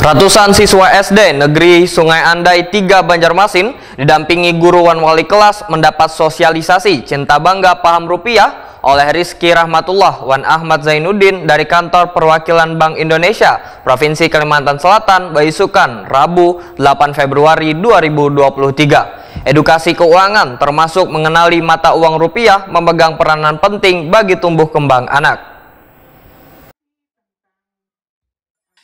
Ratusan siswa SD Negeri Sungai Andai 3 Banjarmasin didampingi guruan wali kelas mendapat sosialisasi cinta bangga paham rupiah oleh Rizky Rahmatullah Wan Ahmad Zainuddin dari kantor perwakilan Bank Indonesia Provinsi Kalimantan Selatan Baisukan Rabu 8 Februari 2023. Edukasi keuangan termasuk mengenali mata uang rupiah memegang peranan penting bagi tumbuh kembang anak.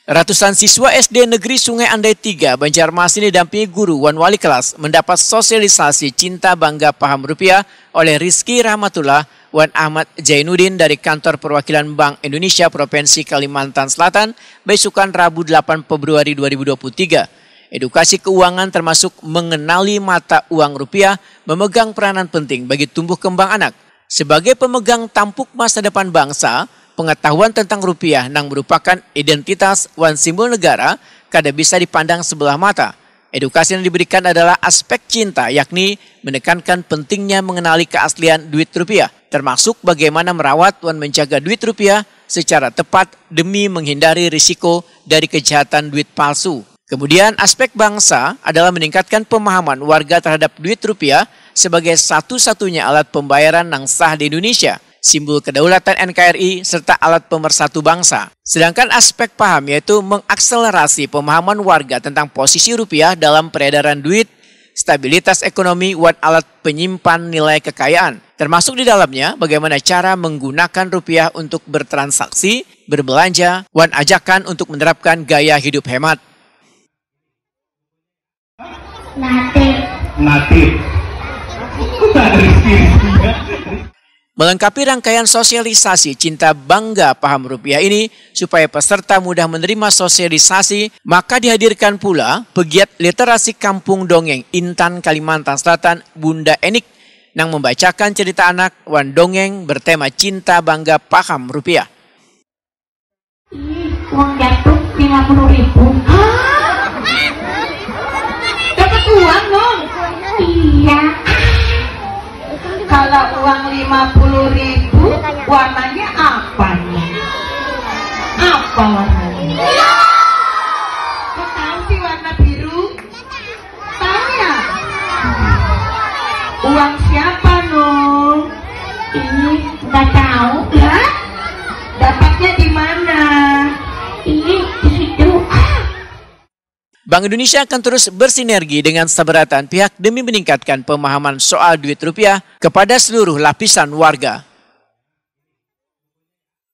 Ratusan siswa SD Negeri Sungai Andai 3 Banjarmasin didampingi guru wan wali kelas mendapat sosialisasi cinta bangga paham rupiah oleh Rizky Rahmatullah Wan Ahmad Jainuddin dari kantor perwakilan Bank Indonesia Provinsi Kalimantan Selatan besukan Rabu 8 Februari 2023. Edukasi keuangan termasuk mengenali mata uang rupiah memegang peranan penting bagi tumbuh kembang anak. Sebagai pemegang tampuk masa depan bangsa, pengetahuan tentang rupiah yang merupakan identitas wan simbol negara kada bisa dipandang sebelah mata. Edukasi yang diberikan adalah aspek cinta, yakni menekankan pentingnya mengenali keaslian duit rupiah, termasuk bagaimana merawat dan menjaga duit rupiah secara tepat demi menghindari risiko dari kejahatan duit palsu. Kemudian aspek bangsa adalah meningkatkan pemahaman warga terhadap duit rupiah sebagai satu-satunya alat pembayaran yang sah di Indonesia simbol kedaulatan NKRI, serta alat pemersatu bangsa. Sedangkan aspek paham yaitu mengakselerasi pemahaman warga tentang posisi rupiah dalam peredaran duit, stabilitas ekonomi, dan alat penyimpan nilai kekayaan. Termasuk di dalamnya bagaimana cara menggunakan rupiah untuk bertransaksi, berbelanja, dan ajakan untuk menerapkan gaya hidup hemat. Natif. Natif. tak Rizky. Melengkapi rangkaian sosialisasi cinta bangga paham rupiah ini supaya peserta mudah menerima sosialisasi, maka dihadirkan pula pegiat literasi kampung dongeng Intan Kalimantan Selatan Bunda Enik yang membacakan cerita anak Wan Dongeng bertema cinta bangga paham rupiah. Ini Uang jatuh 50 ribu kalau uang lima puluh ribu warnanya apa nih? Apa warnanya? Kok tahu sih warna biru? tahu ya? Uang siapa Nung? Ini nggak tahu. ya? Dapatnya di mana? Bank Indonesia akan terus bersinergi dengan seberatan pihak demi meningkatkan pemahaman soal duit rupiah kepada seluruh lapisan warga.